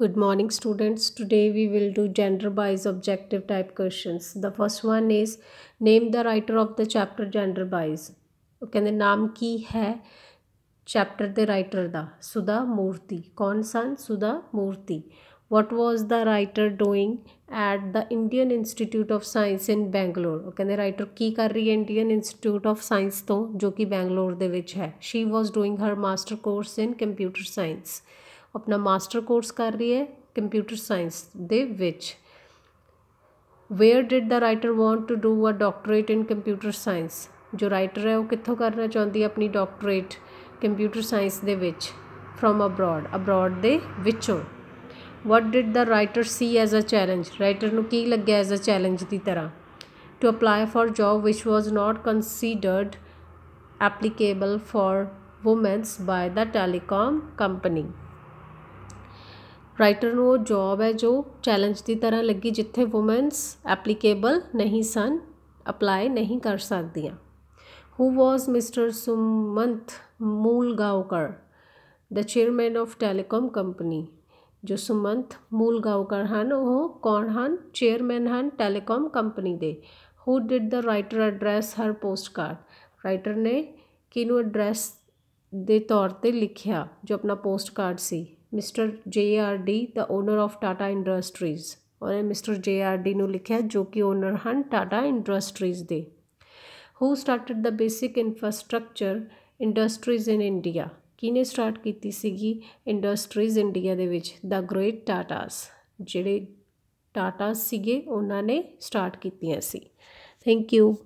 Good morning students. Today we will do gender bias objective type questions. The first one is name the writer of the chapter gender bias. Okay, the name ki hai chapter the writer the Sudha Murthy. Konsan Sudha Murthy. What was the writer doing at the Indian Institute of Science in Bangalore? Okay, the writer ki कर Indian Institute of Science तो jo ki Bangalore de विच hai. She was doing her master course in computer science. ਆਪਣਾ master course ਕਰ ਰਹੀ ਹੈ computer science ਦੇ ਵਿੱਚ where did the writer want to do a doctorate in computer science ਜੋ writer ਹੈ ਉਹ ਕਿੱਥੋਂ ਕਰਨਾ ਚਾਹੁੰਦੀ ਹੈ ਆਪਣੀ ਡਾਕਟਰੇਟ ਕੰਪਿਊਟਰ ਸਾਇੰਸ ਦੇ ਵਿੱਚ ਫਰੋਮ ਅਬਰਾਡ ਅਬਰਾਡ ਦੇ ਵਿੱਚੋਂ what did the writer see as a challenge writer ਨੂੰ ਕੀ ਲੱਗਿਆ ਐਜ਼ ਅ ਚੈਲੰਜ ਦੀ ਤਰ੍ਹਾਂ to apply for job which was not considered applicable for woman's by the telecom company writer ਨੂੰ ਉਹ job ਹੈ ਜੋ ਚੈਲੰਜ ਦੀ ਤਰ੍ਹਾਂ ਲੱਗੀ ਜਿੱਥੇ ਔਮਨਸ ਐਪਲੀਕੇਬਲ ਨਹੀਂ ਸਨ ਅਪਲਾਈ ਨਹੀਂ ਕਰ ਸਕਦੀਆਂ who was mister Sumant Mulgaokar the chairman of telecom company ਜੋ ਸੁਮੰਤ ਮੂਲਗਾਓਕਰ ਹਨ ਉਹ ਕੌਣ ਹਨ ਚੇਅਰਮੈਨ ਹਨ ਟੈਲੀਕਾਮ ਕੰਪਨੀ ਦੇ who did the writer address her postcard writer ਨੇ ਕਿਹਨੂੰ ਐਡਰੈਸ ਦੇ ਤੌਰ ਤੇ ਲਿਖਿਆ ਜੋ ਆਪਣਾ ਪੋਸਟਕਾਰਡ ਸੀ mister J R D the owner of Tata industries ਉਹਨੇ ਮਿਸਟਰ ਜੇ ਆਰ ਡੀ ਨੂੰ ਲਿਖਿਆ ਜੋ ਕਿ ਓਨਰ ਹਨ ਟਾਟਾ ਇੰਡਸਟਰੀਜ਼ ਦੇ who started the basic infrastructure industries in India ਕਿਨੇ ਸਟਾਰਟ ਕੀਤੀ ਸੀਗੀ ਇੰਡਸਟਰੀਜ਼ ਇੰਡੀਆ ਦੇ ਵਿੱਚ ਦਾ ਗ੍ਰੇਟ ਟਾਟਾਸ ਜਿਹੜੇ ਟਾਟਾ ਸੀਗੇ ਉਹਨਾਂ ਨੇ ਸਟਾਰਟ ਕੀਤੀਆਂ ਸੀ ਥੈਂਕ ਯੂ